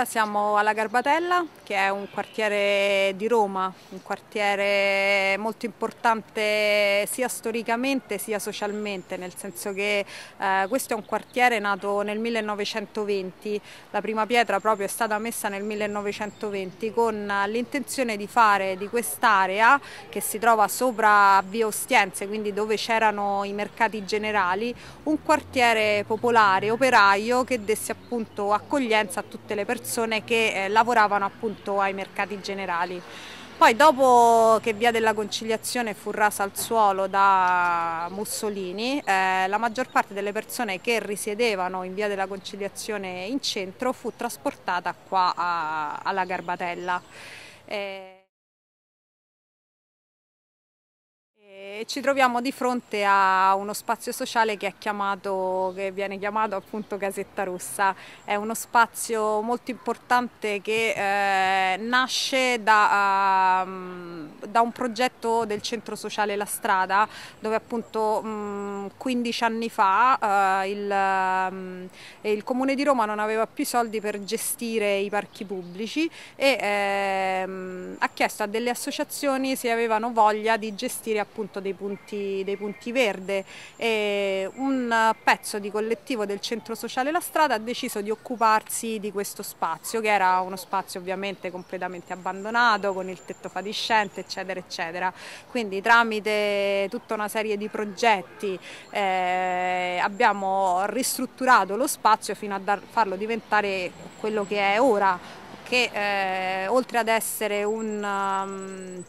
ora siamo alla Garbatella, che è un quartiere di Roma, un quartiere molto importante sia storicamente sia socialmente, nel senso che eh, questo è un quartiere nato nel 1920, la prima pietra proprio è stata messa nel 1920 con l'intenzione di fare di quest'area che si trova sopra Via Ostiense, quindi dove c'erano i mercati generali, un quartiere popolare, operaio che desse appunto accoglienza a tutte le persone persone che eh, lavoravano appunto ai mercati generali. Poi dopo che Via della Conciliazione fu rasa al suolo da Mussolini, eh, la maggior parte delle persone che risiedevano in Via della Conciliazione in centro fu trasportata qua a, alla Garbatella. Eh... ci troviamo di fronte a uno spazio sociale che, chiamato, che, viene chiamato appunto Casetta Rossa. È uno spazio molto importante che eh, nasce da, um, da, un progetto del centro sociale La Strada dove appunto um, mm, 15 anni fa uh, il, um, il, comune di Roma non aveva più soldi per gestire i parchi pubblici e ehm, ha chiesto a delle associazioni se avevano voglia di gestire appunto appunto dei punti, dei punti verde e un pezzo di collettivo del centro sociale La Strada ha deciso di occuparsi di questo spazio che era uno spazio ovviamente completamente abbandonato con il tetto fatiscente eccetera eccetera quindi tramite tutta una serie di progetti eh, abbiamo ristrutturato lo spazio fino a dar, farlo diventare quello che è ora che eh, oltre ad essere un um,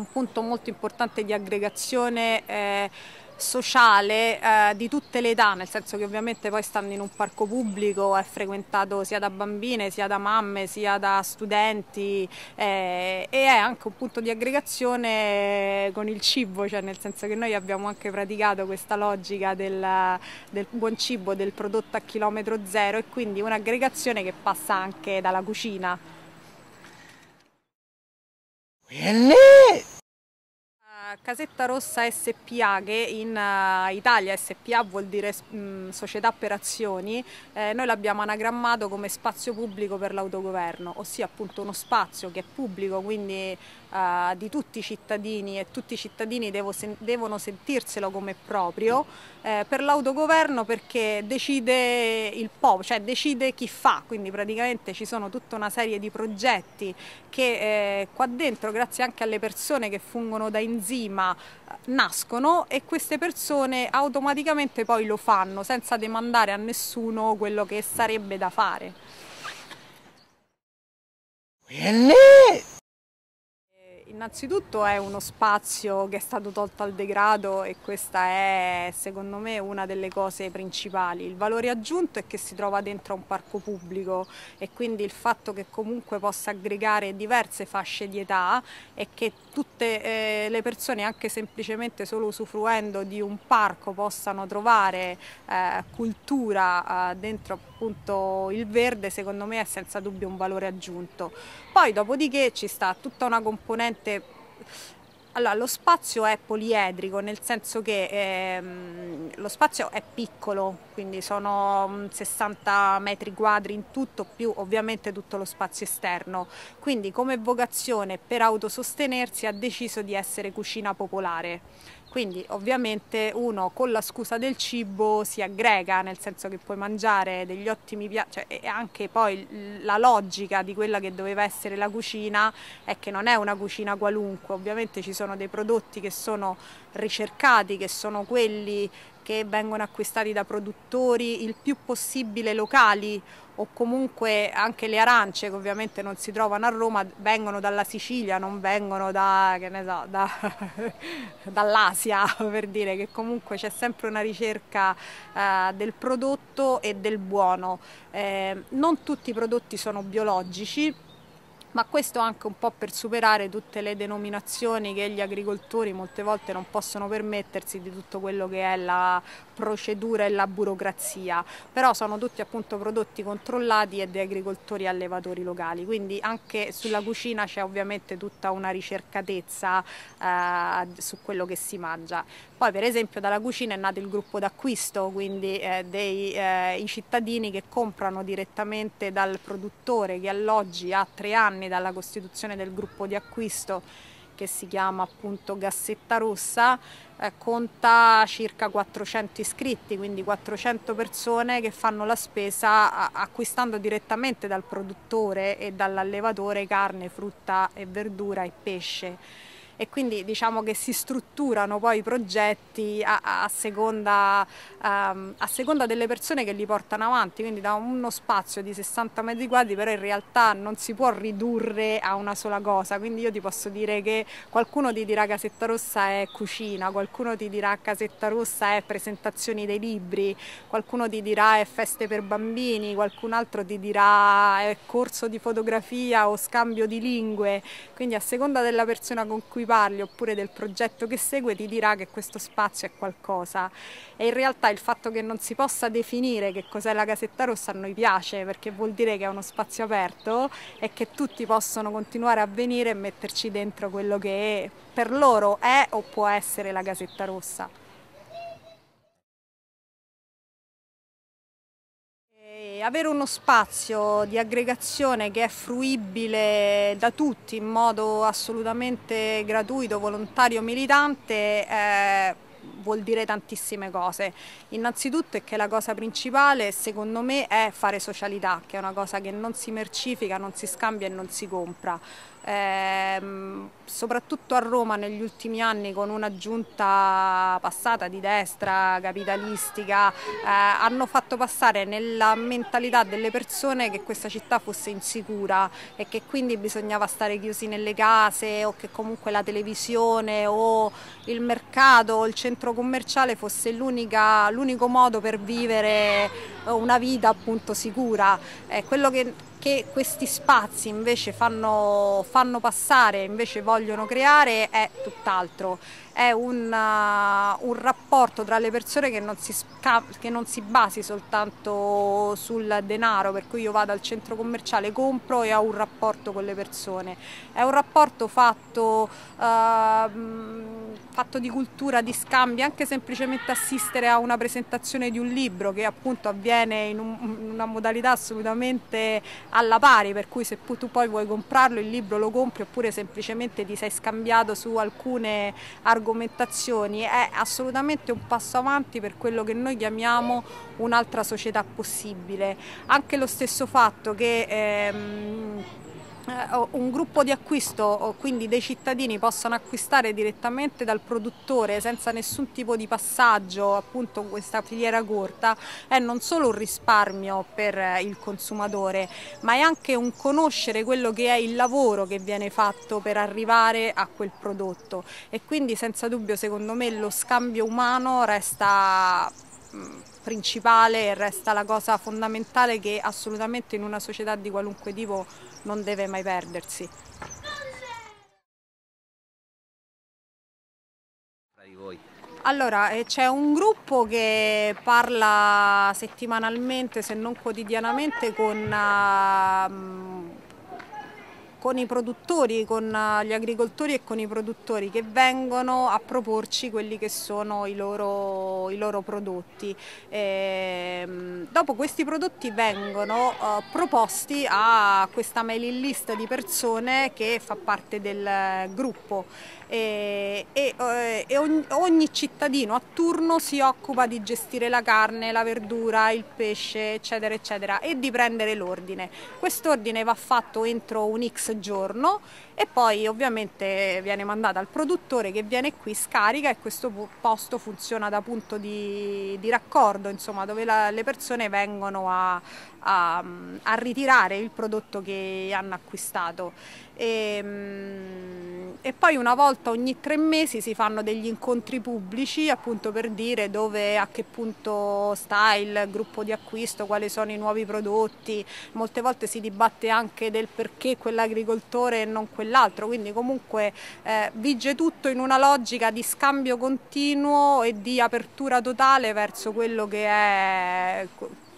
un punto molto importante di aggregazione eh, sociale eh, di tutte le età, nel senso che ovviamente poi stando in un parco pubblico è frequentato sia da bambine, sia da mamme, sia da studenti eh, e è anche un punto di aggregazione con il cibo, cioè nel senso che noi abbiamo anche praticato questa logica del, del buon cibo, del prodotto a chilometro zero e quindi un'aggregazione che passa anche dalla cucina. We're lit! Casetta Rossa SPA, che in uh, Italia SPA vuol dire mh, mm, società per azioni, eh, noi l'abbiamo anagrammato come spazio pubblico per l'autogoverno, ossia appunto uno spazio che è pubblico, quindi uh, di tutti i cittadini e tutti i cittadini devo sen devono sentirselo come proprio, eh, per l'autogoverno perché decide il popolo, cioè decide chi fa, quindi praticamente ci sono tutta una serie di progetti che eh, qua dentro, grazie anche alle persone che fungono da inzio, prima nascono e queste persone automaticamente poi lo fanno senza demandare a nessuno quello che sarebbe da fare. Really? Innanzitutto è uno spazio che è stato tolto al degrado e questa è secondo me una delle cose principali. Il valore aggiunto è che si trova dentro un parco pubblico e quindi il fatto che comunque possa aggregare diverse fasce di età e che tutte eh, le persone anche semplicemente solo usufruendo di un parco possano trovare eh, cultura eh, dentro appunto il verde secondo me è senza dubbio un valore aggiunto. Poi dopodiché ci sta tutta una componente sicuramente allora, lo spazio è poliedrico, nel senso che ehm, lo spazio è piccolo, quindi sono 60 mm, metri quadri in tutto, più ovviamente tutto lo spazio esterno. Quindi come vocazione per autosostenersi ha deciso di essere cucina popolare quindi ovviamente uno con la scusa del cibo si aggrega, nel senso che puoi mangiare degli ottimi piatti, cioè, e anche poi la logica di quella che doveva essere la cucina è che non è una cucina qualunque, ovviamente ci sono dei prodotti che sono ricercati, che sono quelli che vengono acquistati da produttori il più possibile locali o comunque anche le arance che ovviamente non si trovano a Roma vengono dalla Sicilia, non vengono da, so, da, dall'Asia per dire che comunque c'è sempre una ricerca eh, del prodotto e del buono. Eh, non tutti i prodotti sono biologici ma questo anche un po' per superare tutte le denominazioni che gli agricoltori molte volte non possono permettersi di tutto quello che è la procedura e la burocrazia, però sono tutti appunto prodotti controllati e di agricoltori e allevatori locali, quindi anche sulla cucina c'è ovviamente tutta una ricercatezza eh, su quello che si mangia. Poi per esempio dalla cucina è nato il gruppo d'acquisto, quindi eh, dei eh, cittadini che comprano direttamente dal produttore che alloggi a tre anni dalla costituzione del gruppo di acquisto che si chiama appunto Gassetta Rossa, eh, conta circa 400 iscritti, quindi 400 persone che fanno la spesa acquistando direttamente dal produttore e dall'allevatore carne, frutta e verdura e pesce e quindi diciamo che si strutturano poi i progetti a, a, seconda, um, a seconda delle persone che li portano avanti, quindi da uno spazio di 60 metri quadri però in realtà non si può ridurre a una sola cosa, quindi io ti posso dire che qualcuno ti dirà casetta rossa è cucina, qualcuno ti dirà casetta rossa è presentazioni dei libri, qualcuno ti dirà è feste per bambini, qualcun altro ti dirà è corso di fotografia o scambio di lingue, quindi a seconda della persona con cui parli oppure del progetto che segue ti dirà che questo spazio è qualcosa e in realtà il fatto che non si possa definire che cos'è la casetta rossa a noi piace perché vuol dire che è uno spazio aperto e che tutti possono continuare a venire e metterci dentro quello che per loro è o può essere la casetta rossa. avere uno spazio di aggregazione che è fruibile da tutti in modo assolutamente gratuito, volontario, militante eh, vuol dire tantissime cose. Innanzitutto è che la cosa principale secondo me è fare socialità, che è una cosa che non si mercifica, non si scambia e non si compra ehm, soprattutto a Roma negli ultimi anni con una giunta passata di destra, capitalistica, eh, hanno fatto passare nella mentalità delle persone che questa città fosse insicura e che quindi bisognava stare chiusi nelle case o che comunque la televisione o il mercato o il centro commerciale fosse l'unico modo per vivere una vita appunto sicura. Eh, quello che che questi spazi invece fanno, fanno passare, invece vogliono creare, è tutt'altro. È un, uh, un rapporto tra le persone che non, si, che non si basi soltanto sul denaro, per cui io vado al centro commerciale, compro e ho un rapporto con le persone. È un rapporto fatto... Uh, fatto di cultura, di scambi, anche semplicemente assistere a una presentazione di un libro che appunto avviene in un, una modalità assolutamente alla pari, per cui se tu poi vuoi comprarlo il libro lo compri oppure semplicemente ti sei scambiato su alcune argomentazioni, è assolutamente un passo avanti per quello che noi chiamiamo un'altra società possibile. Anche lo stesso fatto che... Ehm, eh, un gruppo di acquisto, quindi dei cittadini possono acquistare direttamente dal produttore senza nessun tipo di passaggio, appunto questa filiera corta, è non solo un risparmio per eh, il consumatore, ma è anche un conoscere quello che è il lavoro che viene fatto per arrivare a quel prodotto e quindi senza dubbio secondo me lo scambio umano resta mm, principale e resta la cosa fondamentale che assolutamente in una società di qualunque tipo non deve mai perdersi. Allora, eh, c'è un gruppo che parla settimanalmente, se non quotidianamente, con ah, mm, con i produttori, con eh, gli agricoltori e con i produttori che vengono a proporci quelli che sono i loro, i loro prodotti. E, ehm, dopo questi prodotti vengono uh, proposti a questa mailing list di persone che fa parte del eh, gruppo e, e, eh, e ogni, ogni, cittadino a turno si occupa di gestire la carne, la verdura, il pesce eccetera eccetera e di prendere l'ordine. Quest'ordine va fatto entro un x giorno e poi ovviamente viene mandata al produttore che viene qui, scarica e questo posto funziona da punto di, di raccordo insomma dove la, le persone vengono a, a, a ritirare il prodotto che hanno acquistato. E, ehm, e, poi una volta ogni tre mesi si fanno degli incontri pubblici appunto per dire dove a che punto sta il gruppo di acquisto, quali sono i nuovi prodotti, molte volte si dibatte anche del perché quell'agricoltore e non quell'altro, quindi comunque eh, vige tutto in una logica di scambio continuo e di apertura totale verso quello che è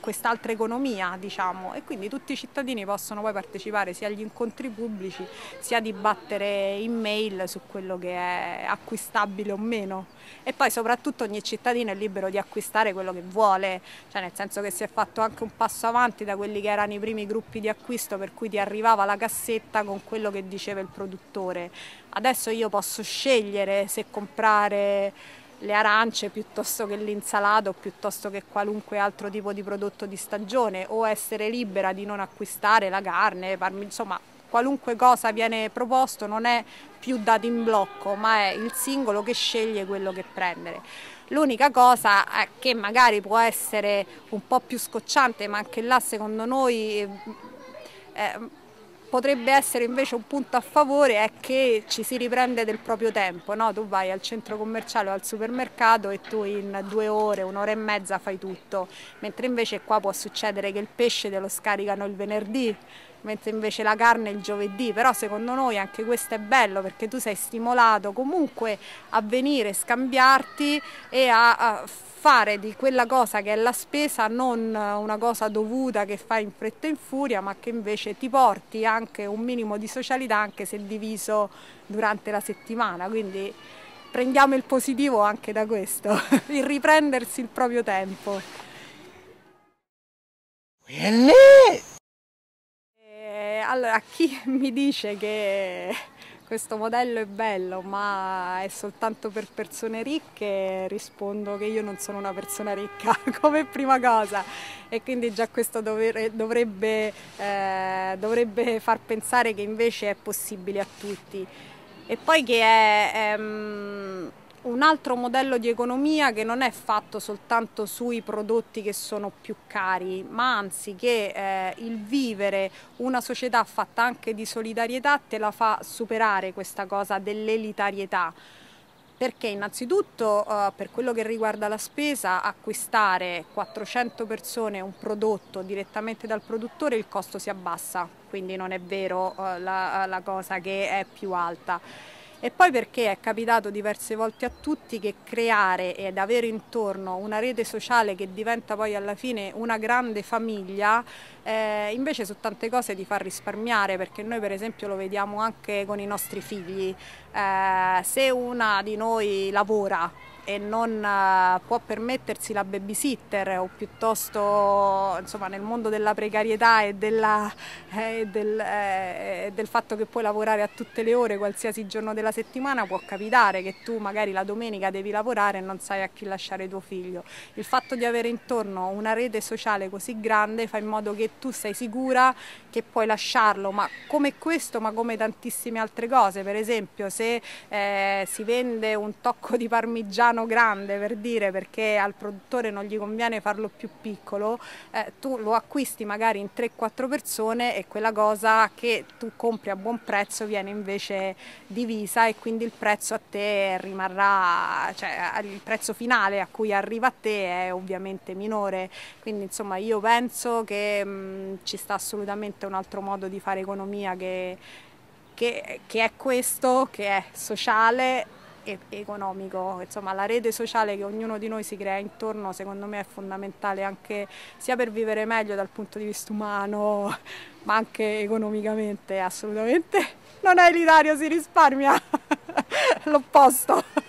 quest'altra economia, diciamo, e quindi tutti i cittadini possono poi partecipare sia agli incontri pubblici sia dibattere in mail su quello che è acquistabile o meno. E poi soprattutto ogni cittadino è libero di acquistare quello che vuole, cioè nel senso che si è fatto anche un passo avanti da quelli che erano i primi gruppi di acquisto per cui ti arrivava la cassetta con quello che diceva il produttore. Adesso io posso scegliere se comprare le arance piuttosto che l'insalato, piuttosto che qualunque altro tipo di prodotto di stagione o essere libera di non acquistare la carne, parmi, insomma qualunque cosa viene proposto non è più dato in blocco, ma è il singolo che sceglie quello che prendere. L'unica cosa che magari può essere un po' più scocciante, ma anche là secondo noi... Eh, potrebbe essere invece un punto a favore è che ci si riprende del proprio tempo, no? tu vai al centro commerciale o al supermercato e tu in due ore, un'ora e mezza fai tutto, mentre invece qua può succedere che il pesce te lo scaricano il venerdì, mentre invece la carne è il giovedì, però secondo noi anche questo è bello perché tu sei stimolato comunque a venire, scambiarti e a, a fare di quella cosa che è la spesa non una cosa dovuta che fai in fretta e in furia, ma che invece ti porti anche un minimo di socialità anche se diviso durante la settimana. Quindi prendiamo il positivo anche da questo, il riprendersi il proprio tempo. Really? Allora, a chi mi dice che questo modello è bello ma è soltanto per persone ricche, rispondo che io non sono una persona ricca come prima cosa e quindi già questo dovrebbe, eh, dovrebbe far pensare che invece è possibile a tutti. E poi che è... è ehm, un altro modello di economia che non è fatto soltanto sui prodotti che sono più cari, ma anzi che eh, il vivere una società fatta anche di solidarietà te la fa superare questa cosa dell'elitarietà perché innanzitutto eh, per quello che riguarda la spesa acquistare 400 persone un prodotto direttamente dal produttore il costo si abbassa, quindi non è vero eh, la, la cosa che è più alta e poi perché è capitato diverse volte a tutti che creare ed avere intorno una rete sociale che diventa poi alla fine una grande famiglia, eh, invece su tante cose ti fa risparmiare perché noi per esempio lo vediamo anche con i nostri figli, eh, se una di noi lavora e non eh, può permettersi la babysitter o piuttosto insomma, nel mondo della precarietà e, della, eh, del, eh, del fatto che puoi lavorare a tutte le ore, qualsiasi giorno della settimana, può capitare che tu magari la domenica devi lavorare e non sai a chi lasciare tuo figlio. Il fatto di avere intorno una rete sociale così grande fa in modo che tu sei sicura che puoi lasciarlo, ma come questo, ma come tantissime altre cose. Per esempio, se eh, si vende un tocco di parmigiano mano grande per dire perché al produttore non gli conviene farlo più piccolo, eh, tu lo acquisti magari in 3-4 persone e quella cosa che tu compri a buon prezzo viene invece divisa e quindi il prezzo a te rimarrà, cioè il prezzo finale a cui arriva a te è ovviamente minore. Quindi insomma io penso che mh, mm, ci sta assolutamente un altro modo di fare economia che, che, che è questo, che è sociale e economico. Insomma, la rete sociale che ognuno di noi si crea intorno, secondo me, è fondamentale anche sia per vivere meglio dal punto di vista umano, ma anche economicamente, assolutamente. Non è elitario, si risparmia l'opposto.